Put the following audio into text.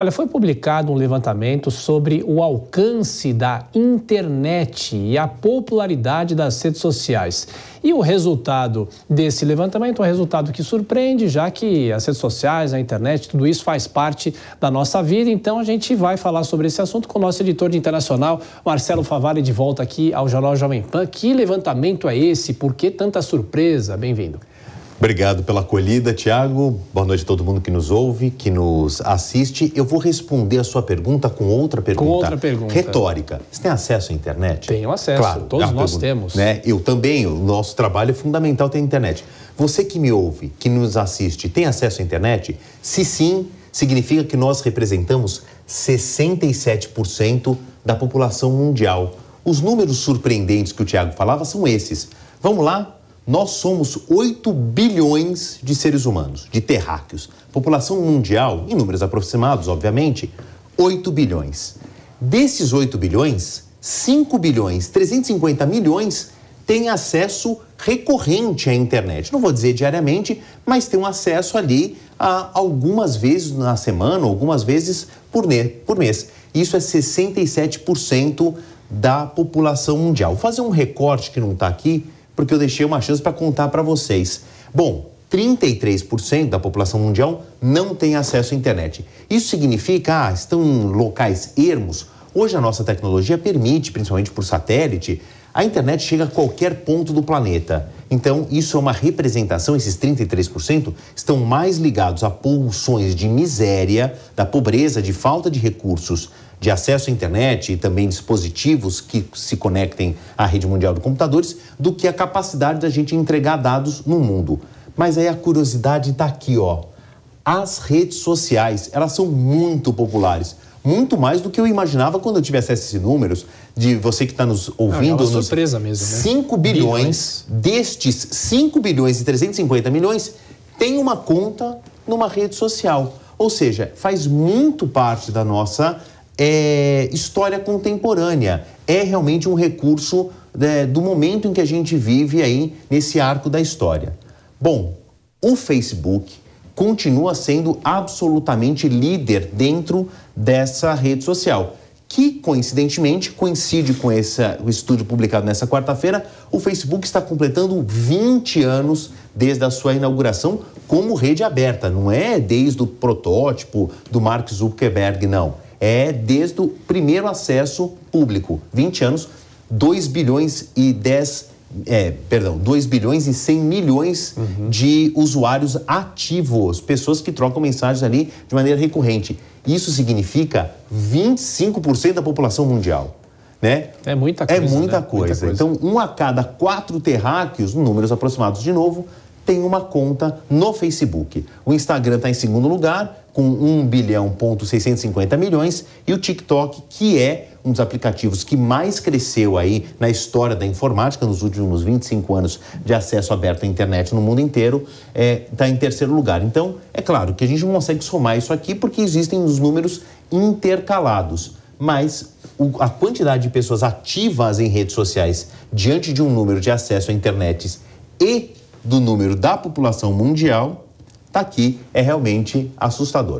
Olha, foi publicado um levantamento sobre o alcance da internet e a popularidade das redes sociais. E o resultado desse levantamento é um resultado que surpreende, já que as redes sociais, a internet, tudo isso faz parte da nossa vida. Então a gente vai falar sobre esse assunto com o nosso editor de internacional, Marcelo Favari, de volta aqui ao Jornal Jovem Pan. Que levantamento é esse? Por que tanta surpresa? Bem-vindo. Obrigado pela acolhida, Tiago. Boa noite a todo mundo que nos ouve, que nos assiste. Eu vou responder a sua pergunta com outra pergunta. Com outra pergunta. Retórica. Você tem acesso à internet? Tenho acesso. Claro, todos é nós pergunta, temos. Né? Eu também. O nosso trabalho é fundamental ter internet. Você que me ouve, que nos assiste, tem acesso à internet? Se sim, significa que nós representamos 67% da população mundial. Os números surpreendentes que o Tiago falava são esses. Vamos lá? Nós somos 8 bilhões de seres humanos, de terráqueos. População mundial, em números aproximados, obviamente, 8 bilhões. Desses 8 bilhões, 5 bilhões, 350 milhões têm acesso recorrente à internet. Não vou dizer diariamente, mas tem um acesso ali a algumas vezes na semana, algumas vezes por, por mês. Isso é 67% da população mundial. Vou fazer um recorte que não está aqui porque eu deixei uma chance para contar para vocês. Bom, 33% da população mundial não tem acesso à internet. Isso significa, ah, estão em locais ermos. Hoje a nossa tecnologia permite, principalmente por satélite, a internet chega a qualquer ponto do planeta. Então, isso é uma representação, esses 33% estão mais ligados a pulsões de miséria, da pobreza, de falta de recursos, de acesso à internet e também dispositivos que se conectem à rede mundial de computadores, do que a capacidade da gente entregar dados no mundo. Mas aí a curiosidade está aqui, ó. As redes sociais, elas são muito populares muito mais do que eu imaginava quando eu tive acesso a esses números, de você que está nos ouvindo. É uma surpresa mesmo. Né? 5 bilhões, bilhões, destes 5 bilhões e 350 milhões, tem uma conta numa rede social. Ou seja, faz muito parte da nossa é, história contemporânea. É realmente um recurso é, do momento em que a gente vive aí nesse arco da história. Bom, o Facebook continua sendo absolutamente líder dentro dessa rede social. Que, coincidentemente, coincide com esse o estudo publicado nessa quarta-feira, o Facebook está completando 20 anos desde a sua inauguração como rede aberta. Não é desde o protótipo do Mark Zuckerberg, não. É desde o primeiro acesso público. 20 anos, 2 bilhões e 10 é, perdão, 2 bilhões e 100 milhões uhum. de usuários ativos, pessoas que trocam mensagens ali de maneira recorrente. Isso significa 25% da população mundial. Né? É muita é coisa. É muita, né? coisa. muita coisa. Então, um a cada quatro terráqueos, números aproximados de novo, tem uma conta no Facebook. O Instagram está em segundo lugar, com 1 bilhão ponto 650 milhões, e o TikTok, que é um dos aplicativos que mais cresceu aí na história da informática, nos últimos 25 anos de acesso aberto à internet no mundo inteiro, está é, tá em terceiro lugar. Então, é claro que a gente não consegue somar isso aqui porque existem os números intercalados, mas o, a quantidade de pessoas ativas em redes sociais diante de um número de acesso à internet e do número da população mundial, está aqui, é realmente assustador.